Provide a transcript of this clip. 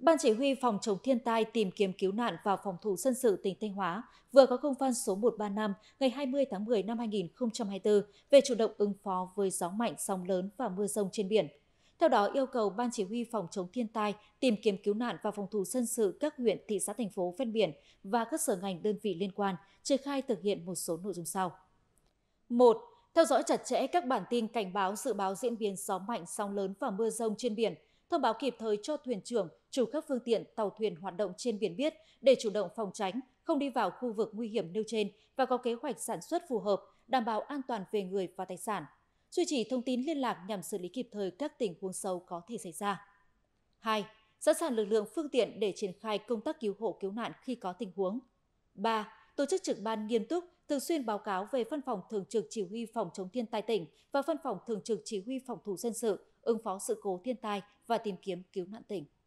Ban Chỉ huy Phòng chống thiên tai tìm kiếm cứu nạn và phòng thủ dân sự tỉnh Thanh Hóa vừa có công văn số 135 ngày 20 tháng 10 năm 2024 về chủ động ứng phó với gió mạnh, sóng lớn và mưa rông trên biển. Theo đó, yêu cầu Ban Chỉ huy Phòng chống thiên tai tìm kiếm cứu nạn và phòng thủ dân sự các huyện, thị xã, thành phố ven biển và các sở ngành đơn vị liên quan triển khai thực hiện một số nội dung sau. 1. Theo dõi chặt chẽ các bản tin cảnh báo dự báo diễn biến gió mạnh, sóng lớn và mưa rông trên biển – thông báo kịp thời cho thuyền trưởng, chủ các phương tiện tàu thuyền hoạt động trên biển biết để chủ động phòng tránh, không đi vào khu vực nguy hiểm nêu trên và có kế hoạch sản xuất phù hợp, đảm bảo an toàn về người và tài sản. Duy trì thông tin liên lạc nhằm xử lý kịp thời các tình huống xấu có thể xảy ra. 2. Sẵn sàng lực lượng phương tiện để triển khai công tác cứu hộ cứu nạn khi có tình huống. 3. Tổ chức trực ban nghiêm túc, thường xuyên báo cáo về Văn phòng Thường trực Chỉ huy Phòng chống thiên tai tỉnh và Văn phòng Thường trực Chỉ huy Phòng thủ dân sự ứng phó sự cố thiên tai và tìm kiếm cứu nạn tỉnh